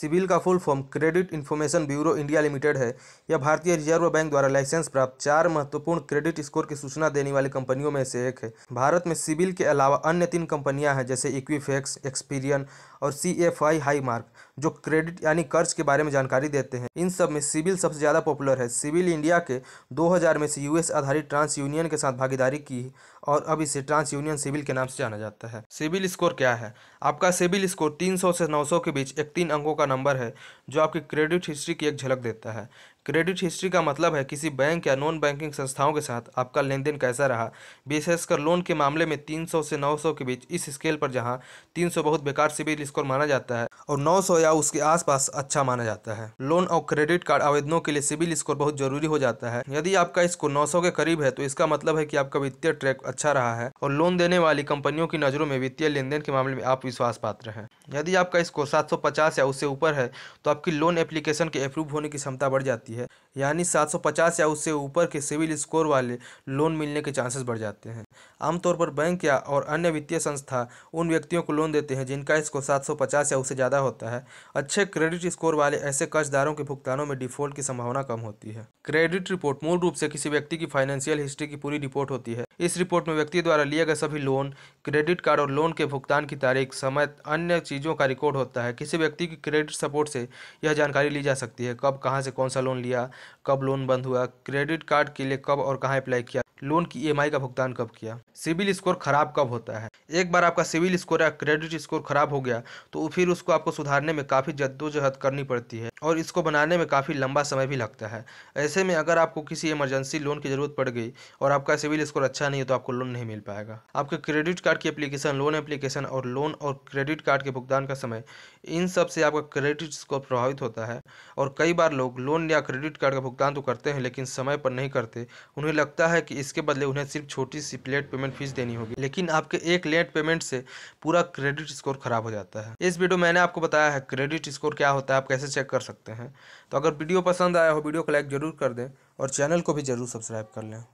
civil का full form credit information bureau India limited है यह भारतीय रिजर्व बैंक द्वारा लाइसेंस प्राप्त चार महत्वपूर्ण क्रेडिट स्कोर की सूचना देने वाली कंपनियों में से एक है भारत में सिबिल के अलावा अन्य तीन कंपनियां हैं जैसे इक्विफेक्स एक्सपीरियन और C F I High Mark जो क्रेडिट यानी कर्ज के बारे में जानकारी देते हैं इन सब में सिविल सबसे ज़्यादा पॉपुलर है सिविल इंडिया के 2000 में से यूएस आधारित ट्रांस यूनियन के साथ भागीदारी की और अब इसे ट्रांस यूनियन सिविल के नाम से जाना जाता है सिविल स्कोर क्या है आपका सिविल स्कोर 300 से 900 के बीच एक तीन अंकों का नंबर है जो आपकी क्रेडिट हिस्ट्री की एक झलक देता है क्रेडिट हिस्ट्री का मतलब है किसी बैंक या नॉन बैंकिंग संस्थाओं के साथ आपका लेन देन कैसा रहा विशेषकर लोन के मामले में 300 से 900 के बीच इस स्केल पर जहां 300 बहुत बेकार सिविल स्कोर माना जाता है और 900 या उसके आसपास अच्छा माना जाता है लोन और क्रेडिट कार्ड आवेदनों के लिए सिविल स्कोर बहुत जरूरी हो जाता है यदि आपका स्कोर नौ के करीब है तो इसका मतलब है कि आपका वित्तीय ट्रैक अच्छा रहा है और लोन देने वाली कंपनियों की नजरों में वित्तीय लेन के मामले में आप विश्वास पात्र हैं यदि आपका स्कोर 750 या उससे ऊपर है तो आपकी लोन एप्लीकेशन के अप्रूव होने की क्षमता बढ़ जाती है यानी 750 या उससे ऊपर के सिविल स्कोर वाले लोन मिलने के चांसेस बढ़ जाते हैं आमतौर पर बैंक या और अन्य वित्तीय संस्था उन व्यक्तियों को लोन देते हैं जिनका स्कोर 750 या उससे ज़्यादा होता है अच्छे क्रेडिट स्कोर वाले ऐसे कर्जदारों के भुगतानों में डिफॉल्ट की संभावना कम होती है क्रेडिट रिपोर्ट मूल रूप से किसी व्यक्ति की फाइनेंशियल हिस्ट्री की पूरी रिपोर्ट होती है इस रिपोर्ट में व्यक्ति द्वारा लिए गए सभी लोन क्रेडिट कार्ड और लोन के भुगतान की तारीख समय अन्य चीज़ों का रिकॉर्ड होता है किसी व्यक्ति की क्रेडिट सपोर्ट से यह जानकारी ली जा सकती है कब कहाँ से कौन सा लोन लिया कब लोन बंद हुआ क्रेडिट कार्ड के लिए कब और कहाँ अप्लाई किया लोन की ई e का भुगतान कब किया सिविल स्कोर खराब कब होता है एक बार आपका सिविल स्कोर या क्रेडिट स्कोर खराब हो गया तो फिर उसको आपको सुधारने में काफ़ी जद्दोजहद करनी पड़ती है और इसको बनाने में काफ़ी लंबा समय भी लगता है ऐसे में अगर आपको किसी इमरजेंसी लोन की ज़रूरत पड़ गई और आपका सिविल स्कोर अच्छा नहीं है तो आपको लोन नहीं मिल पाएगा आपके क्रेडिट कार्ड की एप्लीकेशन लोन एप्लीकेशन और लोन और क्रेडिट कार्ड के भुगतान का समय इन सब से आपका क्रेडिट स्कोर प्रभावित होता है और कई बार लोग लोन या क्रेडिट कार्ड का भुगतान तो करते हैं लेकिन समय पर नहीं करते उन्हें लगता है कि इसके बदले उन्हें सिर्फ छोटी सी लेट पेमेंट फीस देनी होगी लेकिन आपके एक लेट पेमेंट से पूरा क्रेडिट स्कोर खराब हो जाता है इस वीडियो मैंने आपको बताया है क्रेडिट स्कोर क्या होता है आप कैसे चेक कर सकते हैं तो अगर वीडियो पसंद आया हो वीडियो को लाइक ज़रूर कर दें और चैनल को भी ज़रूर सब्सक्राइब कर लें